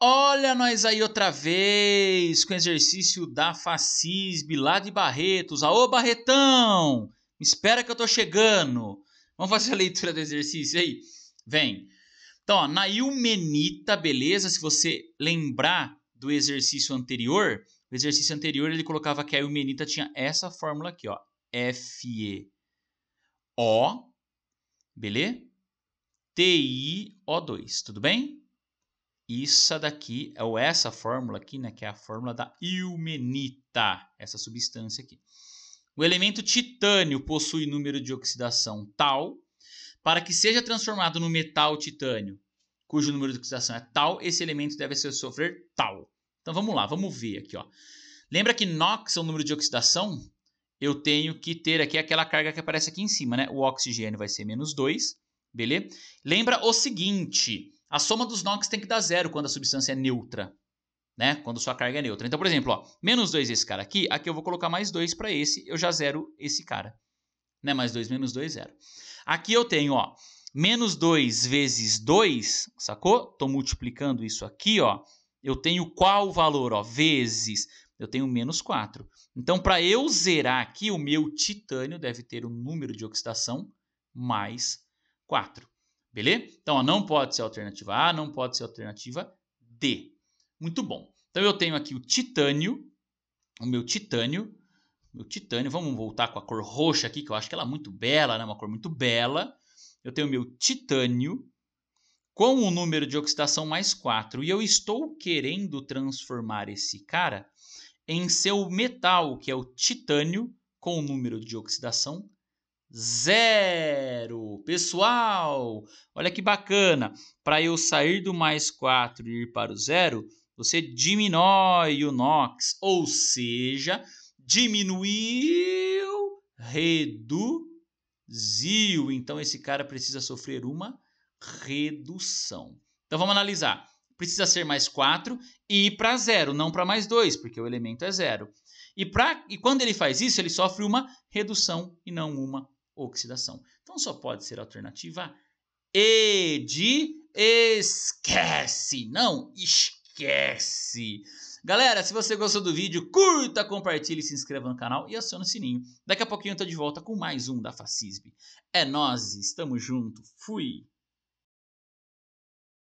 Olha nós aí outra vez com o exercício da Facisbe lá de Barretos. Aô, Barretão! espera que eu tô chegando. Vamos fazer a leitura do exercício aí? Vem. Então, ó, na Ilmenita, beleza? Se você lembrar do exercício anterior, o exercício anterior ele colocava que a Ilmenita tinha essa fórmula aqui, ó. O beleza? TiO2, tudo bem? Isso daqui, é ou essa fórmula aqui, né, que é a fórmula da ilmenita, essa substância aqui. O elemento titânio possui número de oxidação tal, para que seja transformado no metal titânio, cujo número de oxidação é tal, esse elemento deve sofrer tal. Então vamos lá, vamos ver aqui, ó. Lembra que NOx é o número de oxidação? Eu tenho que ter aqui aquela carga que aparece aqui em cima, né? O oxigênio vai ser menos 2, beleza? Lembra o seguinte, a soma dos NOx tem que dar zero quando a substância é neutra, né? Quando sua carga é neutra. Então, por exemplo, ó, menos 2 esse cara aqui, aqui eu vou colocar mais 2 para esse, eu já zero esse cara. Né? Mais 2 menos 2, zero. Aqui eu tenho, ó, menos 2 vezes 2, sacou? Estou multiplicando isso aqui, ó. Eu tenho qual valor, ó? Vezes. Eu tenho menos 4. Então, para eu zerar aqui, o meu titânio deve ter um número de oxidação mais 4. Beleza? Então, ó, não pode ser alternativa A, não pode ser alternativa D. Muito bom. Então, eu tenho aqui o titânio, o meu titânio, meu titânio. Vamos voltar com a cor roxa aqui, que eu acho que ela é muito bela, né? Uma cor muito bela. Eu tenho o meu titânio com o número de oxidação mais 4. E eu estou querendo transformar esse cara em seu metal, que é o titânio, com o número de oxidação zero. Pessoal, olha que bacana. Para eu sair do mais 4 e ir para o zero, você diminui o NOx, ou seja, diminuiu, reduziu. Então esse cara precisa sofrer uma redução. Então vamos analisar. Precisa ser mais 4 e ir para zero, não para mais 2, porque o elemento é zero. E, pra, e quando ele faz isso, ele sofre uma redução e não uma oxidação. Então só pode ser alternativa E de esquece, não esquece. Galera, se você gostou do vídeo, curta, compartilhe, se inscreva no canal e acione o sininho. Daqui a pouquinho eu tô de volta com mais um da Facisbe. É nós, estamos junto. Fui.